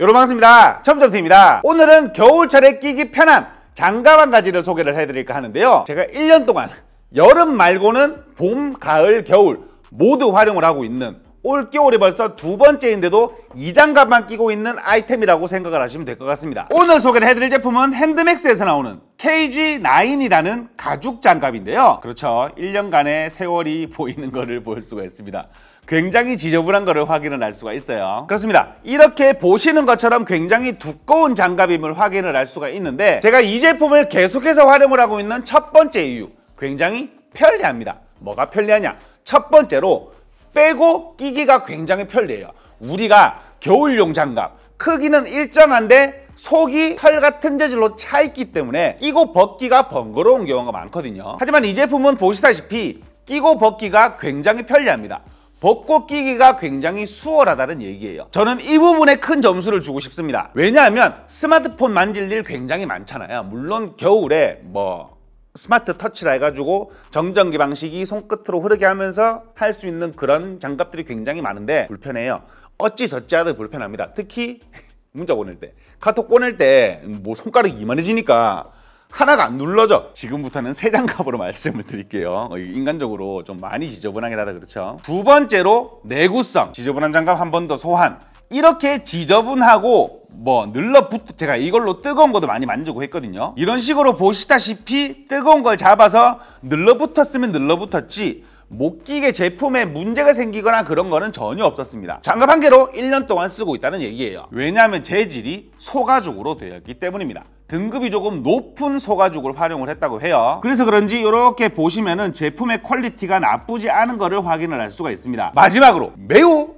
여러분 반갑습니다. 첨점T입니다. 오늘은 겨울철에 끼기 편한 장갑 한 가지를 소개를 해드릴까 하는데요. 제가 1년 동안 여름 말고는 봄, 가을, 겨울 모두 활용을 하고 있는 올겨울이 벌써 두 번째인데도 이 장갑만 끼고 있는 아이템이라고 생각을 하시면 될 것 같습니다. 오늘 소개를 해드릴 제품은 핸드맥스에서 나오는 KG9이라는 가죽 장갑인데요. 그렇죠. 1년간의 세월이 보이는 것을 볼 수가 있습니다. 굉장히 지저분한 것을 확인을 할 수가 있어요. 그렇습니다. 이렇게 보시는 것처럼 굉장히 두꺼운 장갑임을 확인을 할 수가 있는데 제가 이 제품을 계속해서 활용을 하고 있는 첫 번째 이유 굉장히 편리합니다. 뭐가 편리하냐? 첫 번째로 빼고 끼기가 굉장히 편리해요. 우리가 겨울용 장갑 크기는 일정한데 속이 털 같은 재질로 차 있기 때문에 끼고 벗기가 번거로운 경우가 많거든요. 하지만 이 제품은 보시다시피 끼고 벗기가 굉장히 편리합니다. 벚꽃 끼기가 굉장히 수월하다는 얘기예요 저는 이 부분에 큰 점수를 주고 싶습니다 왜냐하면 스마트폰 만질 일 굉장히 많잖아요 물론 겨울에 뭐 스마트 터치라 해가지고 정전기 방식이 손끝으로 흐르게 하면서 할 수 있는 그런 장갑들이 굉장히 많은데 불편해요 어찌저찌 하듯 불편합니다 특히 문자 보낼 때 카톡 꺼낼때 뭐 손가락이 이만해지니까 하나가 안 눌러져 지금부터는 세 장갑으로 말씀을 드릴게요 어, 인간적으로 좀 많이 지저분하긴 하다 그렇죠 두 번째로 내구성 지저분한 장갑 한 번 더 소환 이렇게 지저분하고 뭐 눌러붙 제가 이걸로 뜨거운 것도 많이 만지고 했거든요 이런 식으로 보시다시피 뜨거운 걸 잡아서 눌러붙었으면 눌러붙었지 못 끼게 제품에 문제가 생기거나 그런 거는 전혀 없었습니다. 장갑 한 개로 1년 동안 쓰고 있다는 얘기예요. 왜냐하면 재질이 소가죽으로 되어 있기 때문입니다. 등급이 조금 높은 소가죽을 활용을 했다고 해요 그래서 그런지 이렇게 보시면은 제품의 퀄리티가 나쁘지 않은 것을 확인을 할 수가 있습니다 마지막으로 매우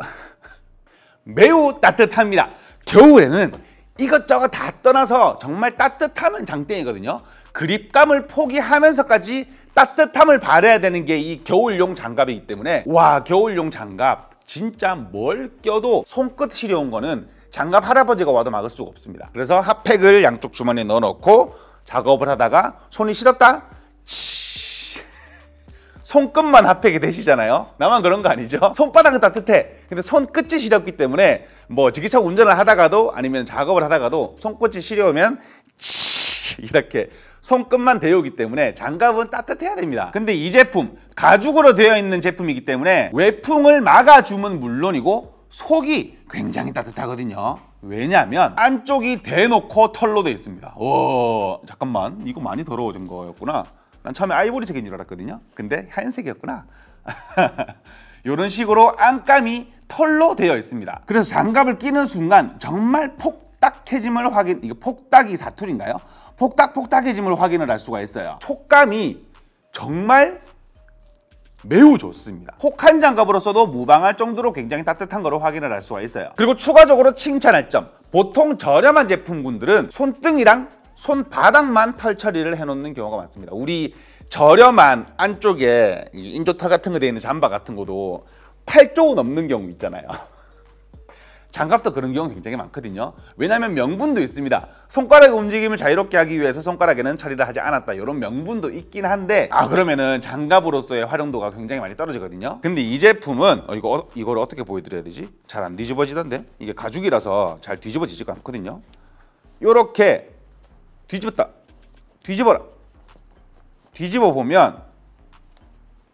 매우 따뜻합니다 겨울에는 이것저것 다 떠나서 정말 따뜻함은 장땡이거든요 그립감을 포기하면서까지 따뜻함을 바래야 되는 게 이 겨울용 장갑이기 때문에 와 겨울용 장갑 진짜 뭘 껴도 손끝 시려운 거는 장갑 할아버지가 와도 막을 수가 없습니다. 그래서 핫팩을 양쪽 주머니에 넣어놓고 작업을 하다가 손이 시렸다 치... 손끝만 핫팩이 되시잖아요. 나만 그런 거 아니죠? 손바닥은 따뜻해. 근데 손끝이 시렵기 때문에 뭐 지기차 운전을 하다가도 아니면 작업을 하다가도 손끝이 시려우면 치... 이렇게 손끝만 데우기 때문에 장갑은 따뜻해야 됩니다. 근데 이 제품 가죽으로 되어 있는 제품이기 때문에 외풍을 막아주면 물론이고 속이 굉장히 따뜻하거든요 왜냐면 하 안쪽이 대놓고 털로 되어 있습니다 오 잠깐만 이거 많이 더러워진 거였구나 난 처음에 아이보리색인 줄 알았거든요 근데 하얀색이었구나 이런 식으로 안감이 털로 되어 있습니다 그래서 장갑을 끼는 순간 정말 폭딱해짐을 확인 이거폭딱이 사투리인가요? 폭딱폭딱해짐을 확인을 할 수가 있어요 촉감이 정말 매우 좋습니다. 혹한 장갑으로서도 무방할 정도로 굉장히 따뜻한 거로 확인을 할 수가 있어요. 그리고 추가적으로 칭찬할 점 보통 저렴한 제품군들은 손등이랑 손바닥만 털 처리를 해놓는 경우가 많습니다. 우리 저렴한 안쪽에 인조털 같은 거 되어 있는 잠바 같은 것도 8조 넘는 경우 있잖아요. 장갑도 그런 경우 굉장히 많거든요. 왜냐하면 명분도 있습니다. 손가락의 움직임을 자유롭게 하기 위해서 손가락에는 처리를 하지 않았다. 이런 명분도 있긴 한데 아 그러면은 장갑으로서의 활용도가 굉장히 많이 떨어지거든요. 근데 이 제품은 어, 이거 어, 이걸 어떻게 보여드려야 되지? 잘 안 뒤집어지던데 이게 가죽이라서 잘 뒤집어지지가 않거든요. 이렇게 뒤집었다. 뒤집어라. 뒤집어 보면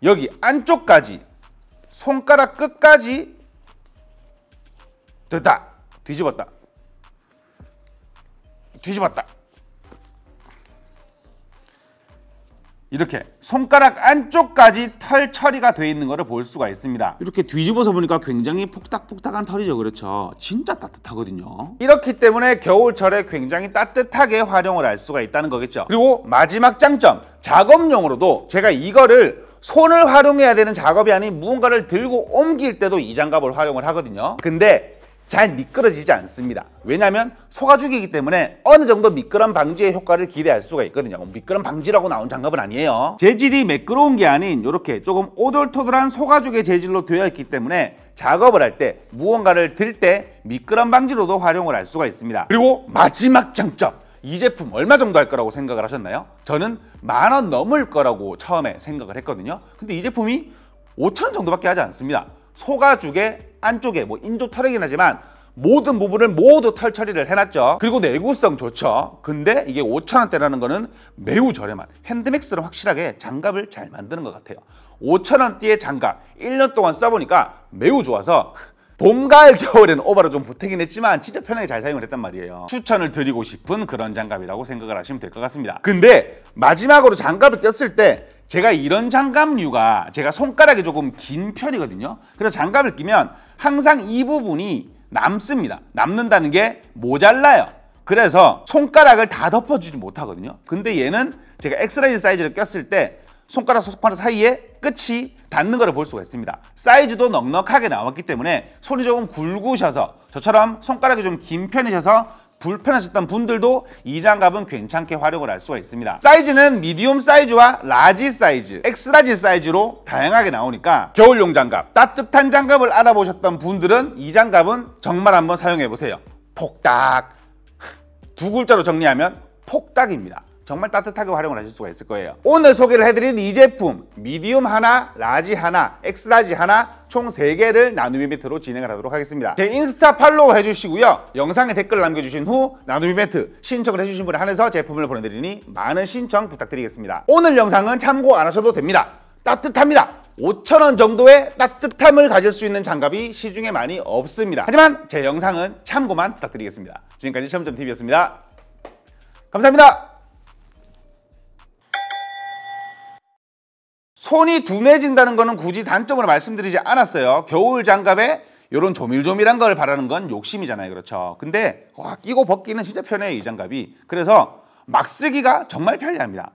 여기 안쪽까지 손가락 끝까지 됐다. 뒤집었다. 뒤집었다. 이렇게 손가락 안쪽까지 털 처리가 되어 있는 것을 볼 수가 있습니다. 이렇게 뒤집어서 보니까 굉장히 폭닥폭닥한 털이죠. 그렇죠? 진짜 따뜻하거든요. 이렇기 때문에 겨울철에 굉장히 따뜻하게 활용을 할 수가 있다는 거겠죠. 그리고 마지막 장점, 작업용으로도 제가 이거를 손을 활용해야 되는 작업이 아닌 무언가를 들고 옮길 때도 이 장갑을 활용을 하거든요. 근데 잘 미끄러지지 않습니다. 왜냐하면 소가죽이기 때문에 어느 정도 미끄럼 방지의 효과를 기대할 수가 있거든요. 미끄럼 방지라고 나온 장갑은 아니에요. 재질이 매끄러운 게 아닌 이렇게 조금 오돌토돌한 소가죽의 재질로 되어 있기 때문에 작업을 할 때 무언가를 들 때 미끄럼 방지로도 활용을 할 수가 있습니다. 그리고 마지막 장점! 이 제품 얼마 정도 할 거라고 생각을 하셨나요? 저는 만 원 넘을 거라고 처음에 생각을 했거든요. 근데 이 제품이 5천 원 정도밖에 하지 않습니다. 소가죽의 안쪽에 뭐 인조 털이긴 하지만 모든 부분을 모두 털 처리를 해놨죠 그리고 내구성 좋죠 근데 이게 5천원대라는 거는 매우 저렴한 핸드맥스로 확실하게 장갑을 잘 만드는 것 같아요 5천원대의 장갑 1년 동안 써보니까 매우 좋아서 봄, 가을, 겨울에는 오바로 좀 보태긴 했지만 진짜 편하게 잘 사용을 했단 말이에요 추천을 드리고 싶은 그런 장갑이라고 생각을 하시면 될 것 같습니다 근데 마지막으로 장갑을 꼈을 때 제가 이런 장갑류가 제가 손가락이 조금 긴 편이거든요. 그래서 장갑을 끼면 항상 이 부분이 남습니다. 남는다는 게 모자라요. 그래서 손가락을 다 덮어주지 못하거든요. 근데 얘는 제가 엑스라이즈 사이즈를 꼈을 때 손가락 손가락 사이에 끝이 닿는 것을 볼 수가 있습니다. 사이즈도 넉넉하게 나왔기 때문에 손이 조금 굵으셔서 저처럼 손가락이 좀 긴 편이셔서 불편하셨던 분들도 이 장갑은 괜찮게 활용을 할 수가 있습니다. 사이즈는 미디움 사이즈와 라지 사이즈, 엑스라지 사이즈로 다양하게 나오니까 겨울용 장갑, 따뜻한 장갑을 알아보셨던 분들은 이 장갑은 정말 한번 사용해보세요. 폭닥! 두 글자로 정리하면 폭닥입니다. 정말 따뜻하게 활용을 하실 수가 있을 거예요 오늘 소개를 해드린 이 제품 미디움 하나, 라지 하나, 엑스라지 하나 총 3개를 나눔이 이벤트로 진행을 하도록 하겠습니다 제 인스타 팔로우 해주시고요 영상에 댓글 남겨주신 후 나눔 이벤트 신청을 해주신 분에 한해서 제품을 보내드리니 많은 신청 부탁드리겠습니다 오늘 영상은 참고 안 하셔도 됩니다 따뜻합니다 5천원 정도의 따뜻함을 가질 수 있는 장갑이 시중에 많이 없습니다. 하지만 제 영상은 참고만 부탁드리겠습니다. 지금까지 시험점TV였습니다. 감사합니다. 손이 둔해진다는 거는 굳이 단점으로 말씀드리지 않았어요. 겨울 장갑에 이런 조밀조밀한 걸 바라는 건 욕심이잖아요. 그렇죠. 근데 와, 끼고 벗기는 진짜 편해요. 이 장갑이. 그래서 막 쓰기가 정말 편리합니다.